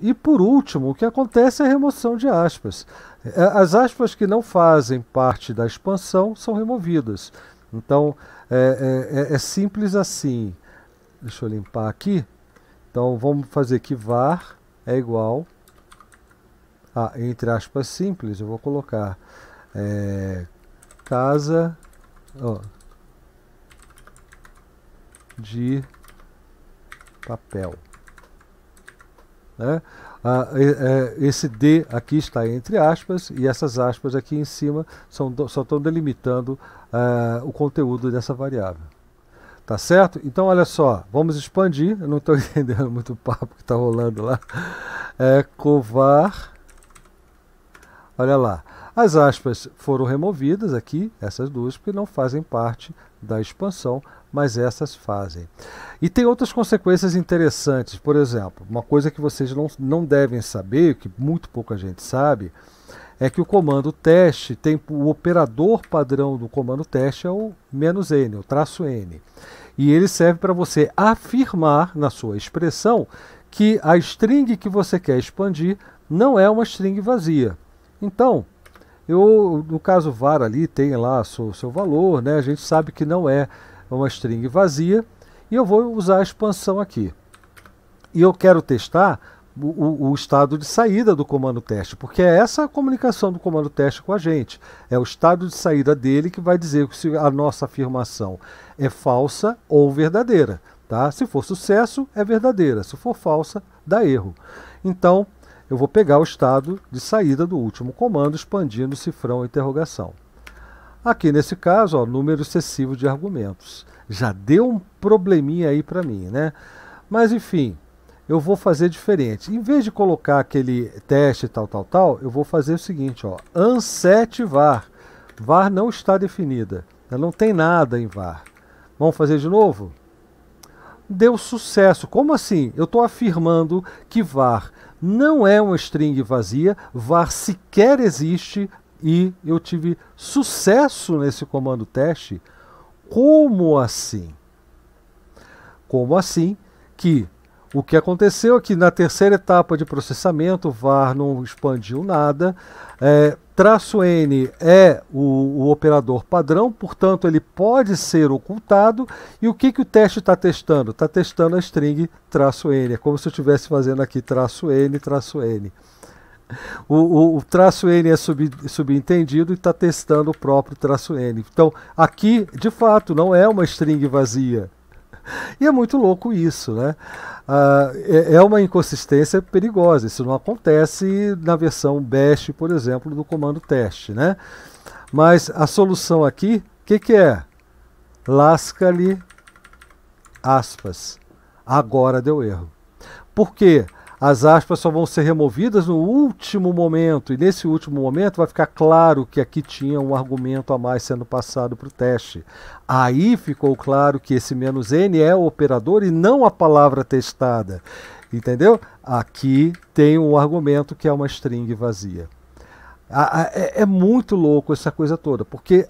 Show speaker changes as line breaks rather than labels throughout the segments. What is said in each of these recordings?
E por último, o que acontece é a remoção de aspas. É, as aspas que não fazem parte da expansão são removidas. Então é, é, é, é simples assim. Deixa eu limpar aqui. Então vamos fazer que var é igual a, entre aspas simples, eu vou colocar é, casa ó, de papel. Né? Ah, é, esse D aqui está entre aspas e essas aspas aqui em cima são, só estão delimitando ah, o conteúdo dessa variável. Tá certo? Então, olha só, vamos expandir. Eu não estou entendendo muito o papo que está rolando lá. É covar. Olha lá. As aspas foram removidas aqui, essas duas, porque não fazem parte da expansão, mas essas fazem. E tem outras consequências interessantes. Por exemplo, uma coisa que vocês não, não devem saber, que muito pouca gente sabe, é que o comando teste tem o operador padrão do comando teste é o menos "-n", o traço "-n". E ele serve para você afirmar na sua expressão que a string que você quer expandir não é uma string vazia. Então, eu, no caso var ali, tem lá seu, seu valor, né? A gente sabe que não é uma string vazia. E eu vou usar a expansão aqui. E eu quero testar o, o, estado de saída do comando teste, porque é essa a comunicação do comando teste com a gente. É o estado de saída dele que vai dizer se a nossa afirmação é falsa ou verdadeira. Tá? Se for sucesso, é verdadeira. Se for falsa, dá erro. Então, eu vou pegar o estado de saída do último comando, expandindo o cifrão interrogação. Aqui nesse caso, ó, número excessivo de argumentos. Já deu um probleminha aí para mim, né? Mas enfim, eu vou fazer diferente. Em vez de colocar aquele teste tal, tal, tal, eu vou fazer o seguinte, ó, anset var. Var não está definida, Ela não tem nada em var. Vamos fazer de novo? Deu sucesso. Como assim? Eu estou afirmando que var não é uma string vazia, var sequer existe e eu tive sucesso nesse comando teste. Como assim? Como assim que o que aconteceu é que na terceira etapa de processamento, VAR não expandiu nada, é, traço N é o, o, operador padrão, portanto ele pode ser ocultado. E o que, que o teste está testando? Está testando a string traço N. É como se eu estivesse fazendo aqui traço N, traço N. O, o, o traço N é sub, subentendido e está testando o próprio traço N. Então aqui, de fato, não é uma string vazia. E é muito louco isso, né? Ah, é, é, uma inconsistência perigosa. Isso não acontece na versão bash, por exemplo, do comando teste, né? Mas a solução aqui, o que, que é? Lasca-lhe aspas. Agora deu erro. Por quê? Porque as aspas só vão ser removidas no último momento, e nesse último momento vai ficar claro que aqui tinha um argumento a mais sendo passado para o teste. Aí ficou claro que esse menos "-n", é o operador e não a palavra testada, entendeu? Aqui tem um argumento que é uma string vazia. A, a, é, é, muito louco essa coisa toda, porque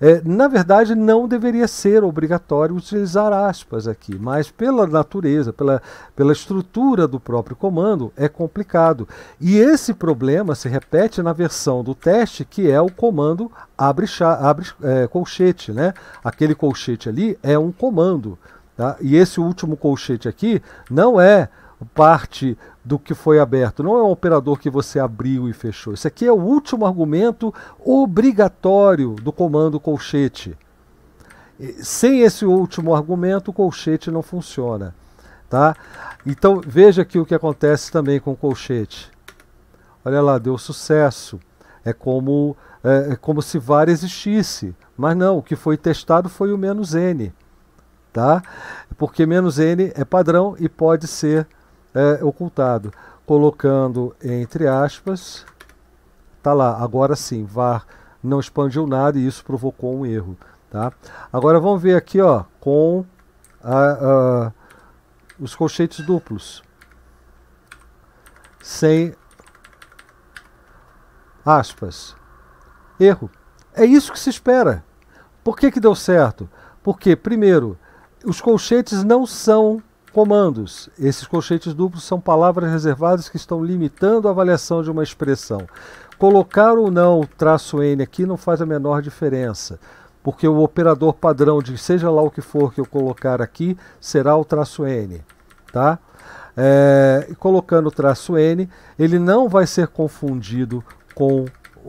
é, na verdade não deveria ser obrigatório utilizar aspas aqui, mas pela natureza, pela, pela estrutura do próprio comando, é complicado. E esse problema se repete na versão do teste que é o comando abre, abre é, colchete, né? Aquele colchete ali é um comando. Tá? E esse último colchete aqui não é parte do que foi aberto. Não é um operador que você abriu e fechou. Isso aqui é o último argumento obrigatório do comando colchete. Sem esse último argumento, o colchete não funciona. Tá? Então veja aqui o que acontece também com o colchete. Olha lá, deu sucesso. É como, é, é como se VAR existisse. Mas não, o que foi testado foi o menos N tá? Porque menos N é padrão e pode ser é, ocultado, colocando entre aspas, tá lá, agora sim, var não expandiu nada e isso provocou um erro, tá? Agora vamos ver aqui, ó, com a, a, os colchetes duplos, sem aspas, erro. É isso que se espera. Por que, que deu certo? Porque, primeiro, os colchetes não são Comandos. Esses colchetes duplos são palavras reservadas que estão limitando a avaliação de uma expressão. Colocar ou não o traço N aqui não faz a menor diferença, porque o operador padrão de seja lá o que for que eu colocar aqui será o traço N. Tá? É, colocando o traço N, ele não vai ser confundido com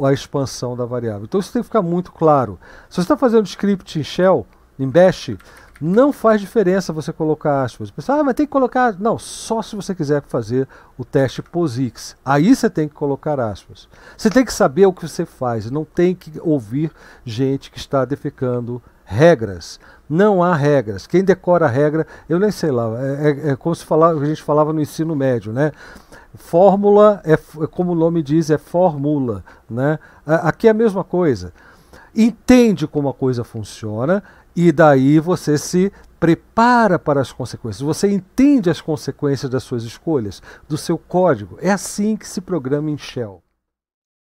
a expansão da variável. Então isso tem que ficar muito claro. Se você está fazendo script em shell, em bash, não faz diferença você colocar aspas. Pensa, ah, mas tem que colocar. Não, só se você quiser fazer o teste POSIX. Aí você tem que colocar aspas. Você tem que saber o que você faz. Não tem que ouvir gente que está defecando regras. Não há regras. Quem decora a regra, eu nem sei lá. É, é, é como se falava, a gente falava no ensino médio, né? Fórmula é como o nome diz, é fórmula, né? Aqui é a mesma coisa entende como a coisa funciona e daí você se prepara para as consequências. Você entende as consequências das suas escolhas, do seu código. É assim que se programa em Shell.